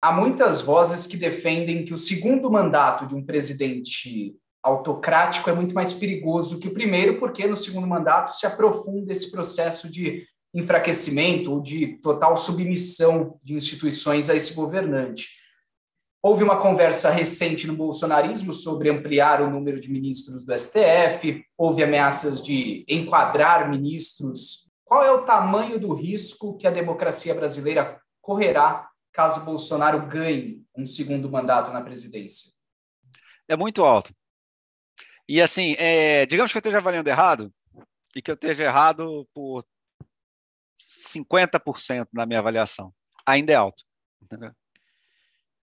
há muitas vozes que defendem que o segundo mandato de um presidente autocrático é muito mais perigoso que o primeiro, porque no segundo mandato se aprofunda esse processo de enfraquecimento ou de total submissão de instituições a esse governante. Houve uma conversa recente no bolsonarismo sobre ampliar o número de ministros do STF, houve ameaças de enquadrar ministros. Qual é o tamanho do risco que a democracia brasileira correrá caso Bolsonaro ganhe um segundo mandato na presidência? É muito alto. E assim, é, digamos que eu esteja valendo errado, e que eu esteja errado por 50% na minha avaliação. Ainda é alto. Entendeu?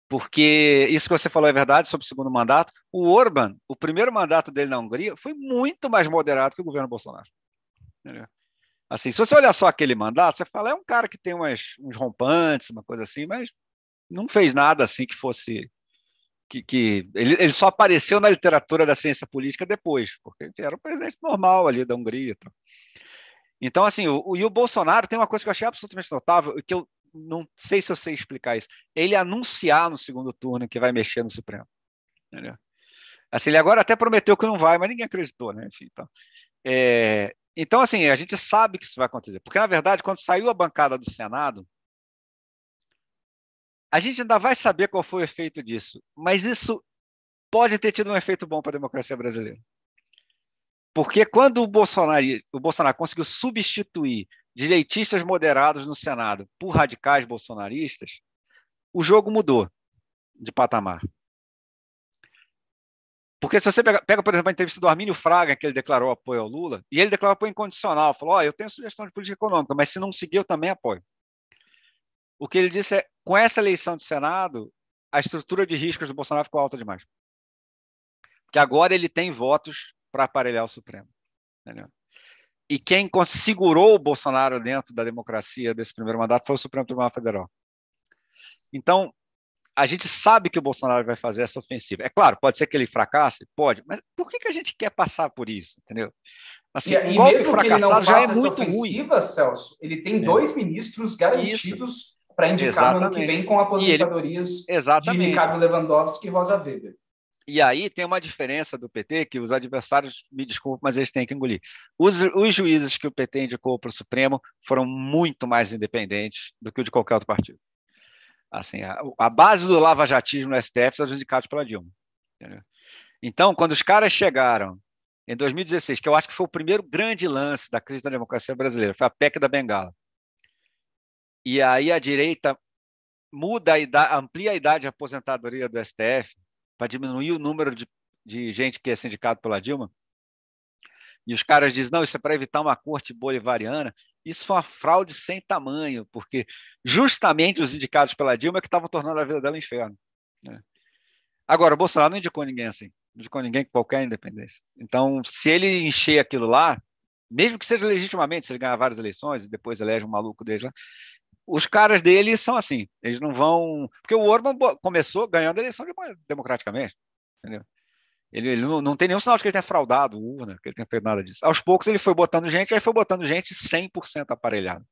Porque isso que você falou é verdade sobre o segundo mandato. O Orban, o primeiro mandato dele na Hungria, foi muito mais moderado que o governo Bolsonaro. Entendeu? Assim, se você olhar só aquele mandato, você fala, é um cara que tem umas, uns rompantes, uma coisa assim, mas não fez nada assim que fosse. Que, que ele, ele só apareceu na literatura da ciência política depois, porque ele era um presidente normal ali da Hungria. Então, então assim, o, o, e o Bolsonaro tem uma coisa que eu achei absolutamente notável, que eu não sei se eu sei explicar isso. Ele anunciar no segundo turno que vai mexer no Supremo. Entendeu? Assim, ele agora até prometeu que não vai, mas ninguém acreditou, né? Enfim, então. É, então, assim, a gente sabe que isso vai acontecer. Porque, na verdade, quando saiu a bancada do Senado, a gente ainda vai saber qual foi o efeito disso. Mas isso pode ter tido um efeito bom para a democracia brasileira. Porque quando o Bolsonaro, o Bolsonaro conseguiu substituir direitistas moderados no Senado por radicais bolsonaristas, o jogo mudou de patamar. Porque se você pega, pega, por exemplo, a entrevista do Armínio Fraga, que ele declarou apoio ao Lula, e ele declarou apoio incondicional, falou: oh, eu tenho sugestão de política econômica, mas se não seguir, eu também apoio. O que ele disse é: com essa eleição do Senado, a estrutura de riscos do Bolsonaro ficou alta demais. Porque agora ele tem votos para aparelhar o Supremo. Entendeu? E quem segurou o Bolsonaro dentro da democracia desse primeiro mandato foi o Supremo Tribunal Federal. Então, a gente sabe que o Bolsonaro vai fazer essa ofensiva. É claro, pode ser que ele fracasse, pode, mas por que, que a gente quer passar por isso, entendeu? Assim, e, e mesmo que ele não faça já é muito ofensiva, ruim. Celso, ele tem é. dois ministros garantidos para indicar exatamente. no ano que vem com aposentadorias ele, de Ricardo Lewandowski e Rosa Weber. E aí tem uma diferença do PT que os adversários, me desculpe, mas eles têm que engolir. Os, os juízes que o PT indicou para o Supremo foram muito mais independentes do que o de qualquer outro partido. Assim, a, a base do lavajatismo no STF está sindicatos pela Dilma. Entendeu? Então, quando os caras chegaram em 2016, que eu acho que foi o primeiro grande lance da crise da democracia brasileira, foi a PEC da Bengala. E aí a direita muda a idade, amplia a idade de aposentadoria do STF para diminuir o número de, de gente que é sindicado pela Dilma e os caras dizem, não, isso é para evitar uma corte bolivariana, isso foi uma fraude sem tamanho, porque justamente os indicados pela Dilma é que estavam tornando a vida dela um inferno. Né? Agora, o Bolsonaro não indicou ninguém assim, não indicou ninguém com qualquer independência. Então, se ele encher aquilo lá, mesmo que seja legitimamente, se ele ganhar várias eleições e depois elege um maluco desde lá, os caras dele são assim, eles não vão. Porque o Orban começou ganhando a eleição democraticamente. Entendeu? Ele, ele não, não, tem nenhum sinal de que ele tenha fraudado urna, que ele tenha feito nada disso. Aos poucos ele foi botando gente, aí foi botando gente 100% aparelhada.